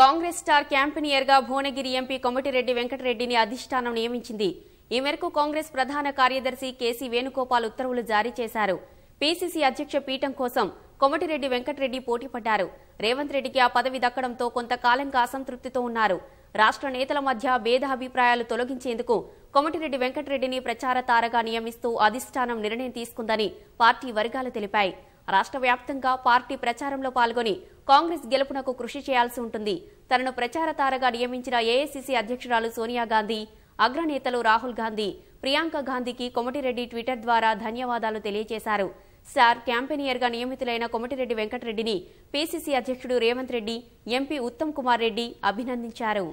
Congress star క్యాంపెనియర్ గా Bhuvanagiri MP Komatireddy వెంకటరెడ్డిని అధిష్టానం నియమించింది ఈ మేరకు కాంగ్రెస్ ప్రధాన కార్యదర్శి కేసీ వేణుగోపాల్ ఉత్తర్వులు జారీ చేశారు పీసీసీ అధ్యక్ష పీఠం కోసం కొమటిరెడ్డి వెంకటరెడ్డి పోటీ పడ్డారు రేవంత్ రెడ్డికి ఆ పదవి దక్కడంతో కొంతకాలంగా అసంతృప్తితో ఉన్నారు రాష్ట్ర నేతల మధ్య భేదాభిప్రాయాలు తొలగించేందుకు కొమటిరెడ్డి వెంకటరెడ్డిని ప్రచార తారగా నియమిస్తూ అధిష్టానం నిర్ణయం తీసుకుందని పార్టీ వర్గాలు తెలిపాయి రాష్ట్ర వ్యాప్తంగా పార్టీ ప్రచారంలో పాల్గొని కాంగ్రెస్ గెలుపునకు కృషి చేయాల్సి ఉంటుంది తనను ప్రచార తారగా నియమించిన ఏఐసిసి అధ్యక్షురాలు సోనియా గాంధీ అగ్రనేతలు రాహుల్ గాంధీ ప్రియాంక గాంధీకి కొమటిరెడ్డి ట్విట్టర్ ద్వారా ధన్యవాదాలు తెలియజేశారు సార్ క్యాంపెనియర్గా నియమితులైన కొమటిరెడ్డి వెంకటరెడ్డిని పీసీసీ అధ్యక్షుడు రేవంత్ రెడ్డి ఎంపీ ఉత్తమ్ కుమార్ రెడ్డి అభినందించారు